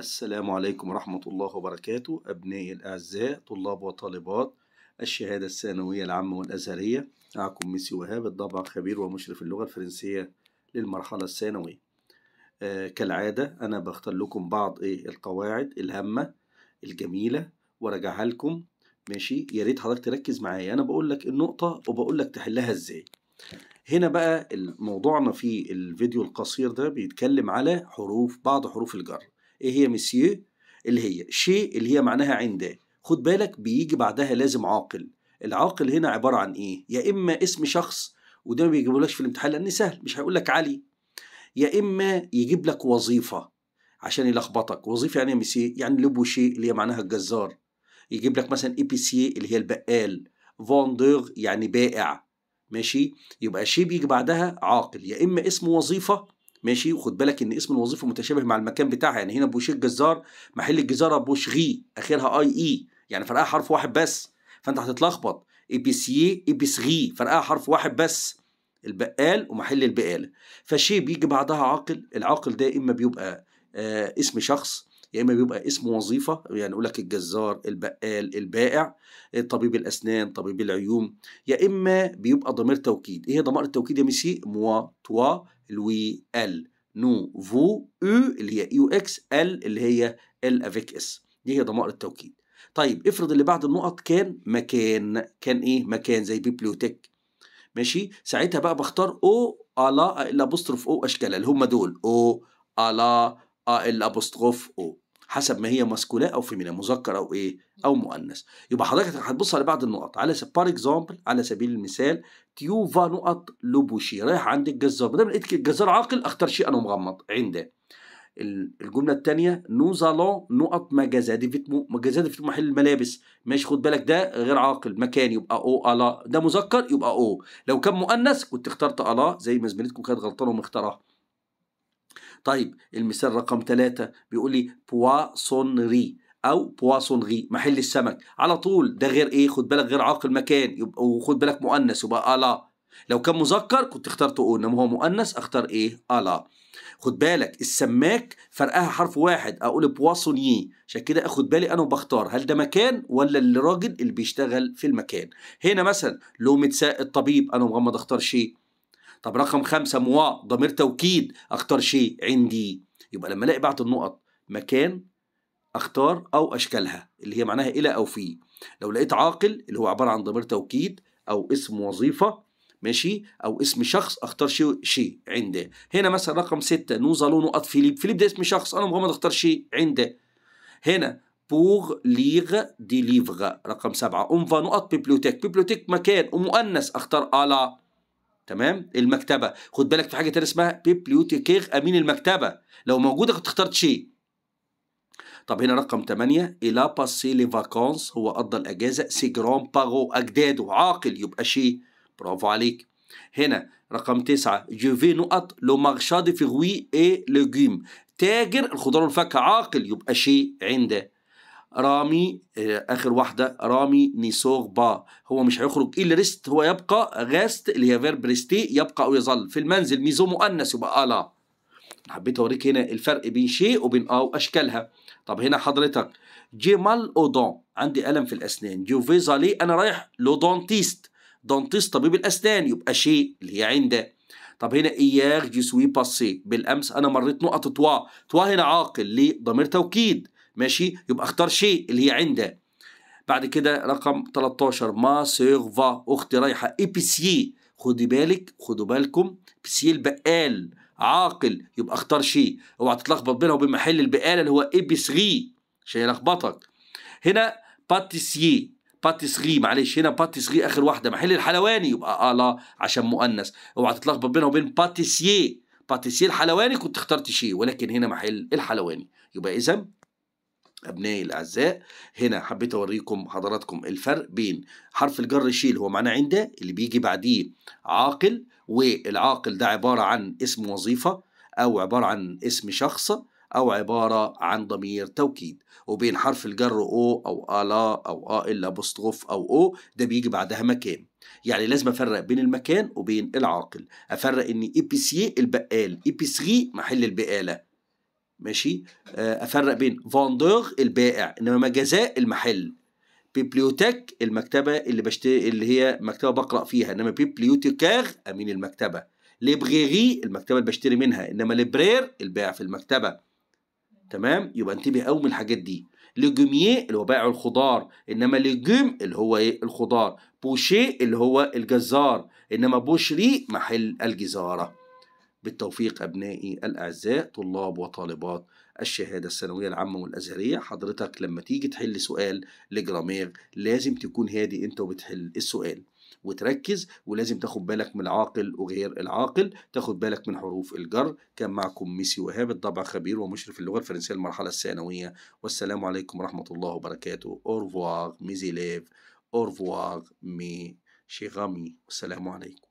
السلام عليكم ورحمة الله وبركاته أبنائي الأعزاء طلاب وطالبات الشهادة الثانوية العامة والأزهرية معكم ميسي وهاب الضبع خبير ومشرف اللغة الفرنسية للمرحلة الثانوية آه كالعادة أنا بختار لكم بعض إيه القواعد الهامة الجميلة وراجعها لكم ماشي يا ريت حضرتك تركز معايا أنا بقول لك النقطة وبقول لك تحلها إزاي هنا بقى موضوعنا في الفيديو القصير ده بيتكلم على حروف بعض حروف الجر ايه هي مسيو اللي هي شيء اللي هي معناها عنده خد بالك بيجي بعدها لازم عاقل العاقل هنا عبارة عن ايه يا اما اسم شخص وده ما بيجيبولكش في الامتحان لان سهل مش هيقول لك علي يا اما يجيب لك وظيفة عشان يلخبطك وظيفة يعني مسيو يعني شيء اللي هي معناها الجزار يجيب لك مثلا اي بي سي اللي هي البقال فوندور يعني بائع ماشي يبقى شيء بيجي بعدها عاقل يا اما اسم وظيفه ماشي وخد بالك ان اسم الوظيفه متشابه مع المكان بتاعها يعني هنا بوشيك جزار محل الجزاره بوشغي اخرها اي اي e. يعني فرقها حرف واحد بس فانت هتتلخبط اي اي بي سي بي سغي فرقها حرف واحد بس البقال ومحل البقاله فشي بيجي بعدها عاقل العاقل ده اما بيبقى آه اسم شخص يا اما بيبقى اسم وظيفه يعني يقول لك الجزار البقال البائع طبيب الاسنان طبيب العيون يا اما بيبقى ضمير توكيد ايه هي ضمائر التوكيد يا ميسي موا توا لوي ال نو فو او اللي هي يو اكس ال اللي هي ال افيك اس دي هي ضمائر التوكيد طيب افرض اللي بعد النقط كان مكان كان ايه مكان زي بيبليوتيك ماشي ساعتها بقى بختار او الا الابوستروف او اشكالها اللي هم دول او الا الابوستروف او حسب ما هي ماسكولا او فيمينا مذكر او ايه او مؤنث يبقى حضرتك هتبص على بعض النقط على بار اكزامبل على سبيل المثال تيوفا نقط لوبوشي رايح عند الجزار ما دام لقيت الجزار عاقل اختار شيء انا مغمض عنده الجمله الثانيه نو الون نقط مجازا دي فيتمو مجازا دي فيتمو محل الملابس ماشي خد بالك ده غير عاقل مكان يبقى او الا ده مذكر يبقى او لو كان مؤنث كنت اخترت الا زي ما زميلتكم كانت غلطانه ومختارها طيب المثال رقم ثلاثة بيقول لي بواسونري او بواسونغي محل السمك على طول ده غير ايه خد بالك غير عاقل مكان وخد بالك مؤنث يبقى الا لو كان مذكر كنت اخترت او انما هو مؤنث اختار ايه الا خد بالك السماك فرقها حرف واحد اقول بواسوني عشان كده اخد بالي انا وبختار هل ده مكان ولا الراجل اللي بيشتغل في المكان هنا مثلا لومة ساق الطبيب انا مغمض اختار شيء طب رقم خمسة موا ضمير توكيد أختار شيء عندي يبقى لما ألاقي بعض النقط مكان أختار أو أشكالها اللي هي معناها إلى أو في لو لقيت عاقل اللي هو عبارة عن ضمير توكيد أو اسم وظيفة ماشي او اسم شخص اختار شيء شيء عنده هنا مثلا رقم ستة نوزالو نقط فيليب فيليب ده اسم شخص انا مغمض اختار شيء عنده هنا بوغ ليغ دي ليفغ رقم سبعة أنفا نقط بيبلوتيك بيبلوتيك مكان ومؤنث اختار ألا تمام المكتبه خد بالك في حاجه تانية اسمها بيبليوتيكير امين المكتبه لو موجوده كنت اخترت شيء طب هنا رقم 8 إلا باسي لي فاكونس هو قضى الأجازة سي جران باغو أجداده عاقل يبقى شيء برافو عليك هنا رقم 9 جو في نقط لو مارشا دي فيغوي إي لوجيم تاجر الخضار والفاكهة عاقل يبقى شيء عنده رامي آه، اخر واحده رامي نيسوغ با هو مش هيخرج الا ريست هو يبقى غاست اللي هي فيرب ريستي يبقى او يظل في المنزل ميزو مؤنث يبقى الا حبيت اوريك هنا الفرق بين شيء وبين اه واشكالها طب هنا حضرتك جمال اودون عندي الم في الاسنان جوفيزالي انا رايح لودونتيست دونتيست طبيب الاسنان يبقى شيء اللي هي عنده طب هنا اياغ جي سوي باسي بالامس انا مريت نقطه توا توا هنا عاقل ليه ضمير توكيد ماشي يبقى اختار شيء اللي هي عنده بعد كده رقم 13 ما سيغفا اختي رايحه إيه سي خدي بالك خدوا بالكم سي البقال عاقل يبقى اختار شيء اوعى تتلخبط بينها وبين محل البقاله اللي هو ايبيسغي عشان يلخبطك هنا باتيسي باتيسغي معلش هنا باتيسغي اخر واحده محل الحلواني يبقى الا عشان مؤنث اوعى تتلخبط بينها وبين باتيسي باتيسي الحلواني كنت اخترت شيء ولكن هنا محل الحلواني يبقى اذا أبنائي الأعزاء هنا حبيت أوريكم حضراتكم الفرق بين حرف الجر شيل هو معناه عنده اللي بيجي بعديه عاقل والعاقل ده عبارة عن اسم وظيفة أو عبارة عن اسم شخص أو عبارة عن ضمير توكيد وبين حرف الجر أو أو آلا أو آ إلا بوستغوف أو أو ده بيجي بعدها مكان يعني لازم أفرق بين المكان وبين العاقل أفرق إن إبيسيي البقال إبيسري محل البقالة ماشي آه، افرق بين فاندور البائع انما جزاء المحل بيبليوتك المكتبه اللي بشتري اللي هي مكتبه بقرا فيها انما بيبليوتيكار امين المكتبه ليبريري المكتبه اللي بشتري منها انما ليبرير البائع في المكتبه تمام يبقى انتبه قوي من الحاجات دي لجوميه اللي هو بائع الخضار انما لجوم اللي هو ايه الخضار بوشيه اللي هو الجزار انما بوشري محل الجزاره بالتوفيق أبنائي الأعزاء طلاب وطالبات الشهادة الثانوية العامة والأزهرية حضرتك لما تيجي تحل سؤال لجرامير لازم تكون هادي أنت وبتحل السؤال وتركز ولازم تاخد بالك من العاقل وغير العاقل تاخد بالك من حروف الجر كان معكم ميسي وهاب الطبع خبير ومشرف اللغة الفرنسية المرحلة الثانوية والسلام عليكم ورحمة الله وبركاته أورفواغ ميزيليف أورفواغ مي شيغامي والسلام عليكم